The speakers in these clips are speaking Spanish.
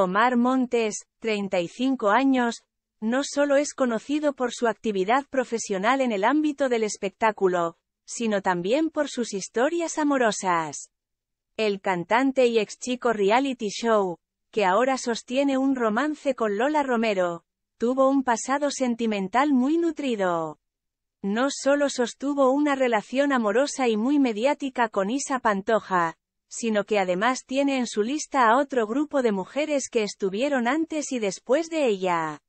Omar Montes, 35 años, no solo es conocido por su actividad profesional en el ámbito del espectáculo, sino también por sus historias amorosas. El cantante y ex chico reality show, que ahora sostiene un romance con Lola Romero, tuvo un pasado sentimental muy nutrido. No solo sostuvo una relación amorosa y muy mediática con Isa Pantoja, sino que además tiene en su lista a otro grupo de mujeres que estuvieron antes y después de ella.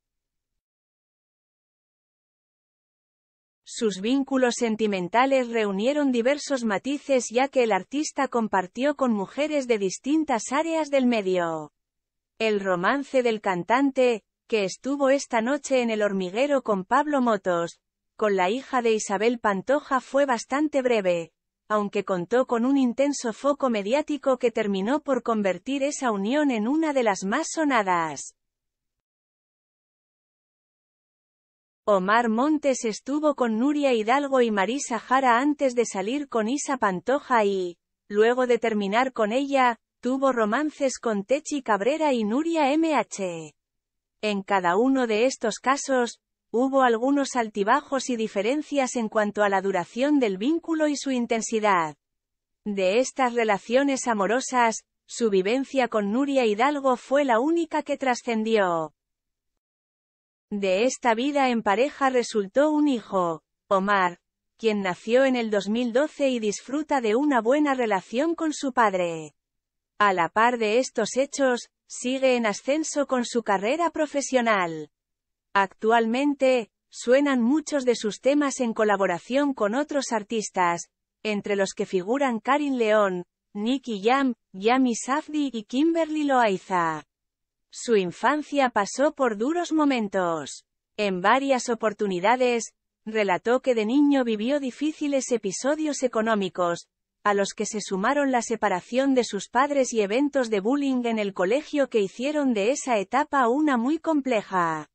Sus vínculos sentimentales reunieron diversos matices ya que el artista compartió con mujeres de distintas áreas del medio. El romance del cantante, que estuvo esta noche en el hormiguero con Pablo Motos, con la hija de Isabel Pantoja fue bastante breve, aunque contó con un intenso foco mediático que terminó por convertir esa unión en una de las más sonadas. Omar Montes estuvo con Nuria Hidalgo y Marisa Jara antes de salir con Isa Pantoja y, luego de terminar con ella, tuvo romances con Techi Cabrera y Nuria MH. En cada uno de estos casos, hubo algunos altibajos y diferencias en cuanto a la duración del vínculo y su intensidad. De estas relaciones amorosas, su vivencia con Nuria Hidalgo fue la única que trascendió. De esta vida en pareja resultó un hijo, Omar, quien nació en el 2012 y disfruta de una buena relación con su padre. A la par de estos hechos, sigue en ascenso con su carrera profesional. Actualmente, suenan muchos de sus temas en colaboración con otros artistas, entre los que figuran Karin León, Nicky Jam, Yami Safdi y Kimberly Loaiza. Su infancia pasó por duros momentos. En varias oportunidades, relató que de niño vivió difíciles episodios económicos, a los que se sumaron la separación de sus padres y eventos de bullying en el colegio que hicieron de esa etapa una muy compleja.